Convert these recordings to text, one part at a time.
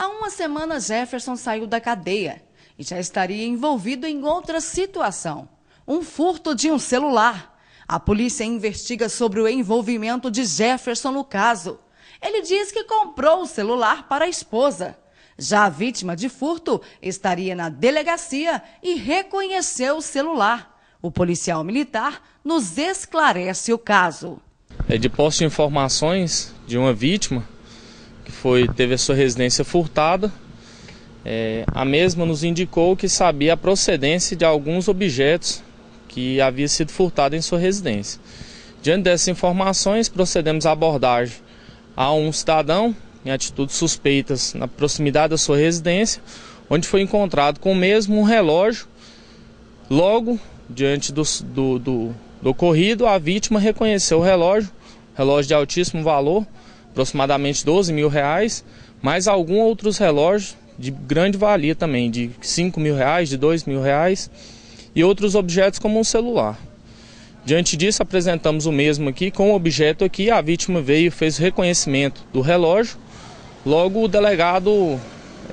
Há uma semana, Jefferson saiu da cadeia e já estaria envolvido em outra situação: um furto de um celular. A polícia investiga sobre o envolvimento de Jefferson no caso. Ele diz que comprou o celular para a esposa. Já a vítima de furto estaria na delegacia e reconheceu o celular. O policial militar nos esclarece o caso. É de posse de informações de uma vítima que foi teve a sua residência furtada, é, a mesma nos indicou que sabia a procedência de alguns objetos que havia sido furtado em sua residência. Diante dessas informações, procedemos à abordagem a um cidadão em atitudes suspeitas na proximidade da sua residência, onde foi encontrado com o mesmo um relógio. Logo diante do, do, do, do ocorrido, a vítima reconheceu o relógio, relógio de altíssimo valor, aproximadamente 12 mil reais, mais alguns outros relógios de grande valia também, de 5 mil reais, de 2 mil reais e outros objetos como um celular. Diante disso, apresentamos o mesmo aqui com o objeto aqui. A vítima veio, fez reconhecimento do relógio. Logo, o delegado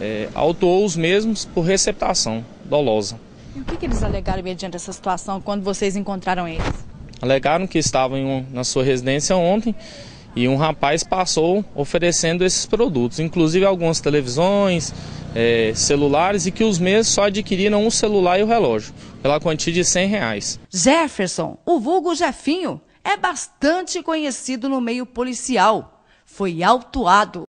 é, autuou os mesmos por receptação dolosa. E o que, que, eles alegaram mediante essa situação quando vocês encontraram eles? Alegaram que estavam em, na sua residência ontem e um rapaz passou oferecendo esses produtos, inclusive algumas televisões, é, celulares e que os mesmos só adquiriram um celular e o um relógio, pela quantia de 100 reais. Jefferson, o vulgo Jefinho, é bastante conhecido no meio policial. Foi autuado.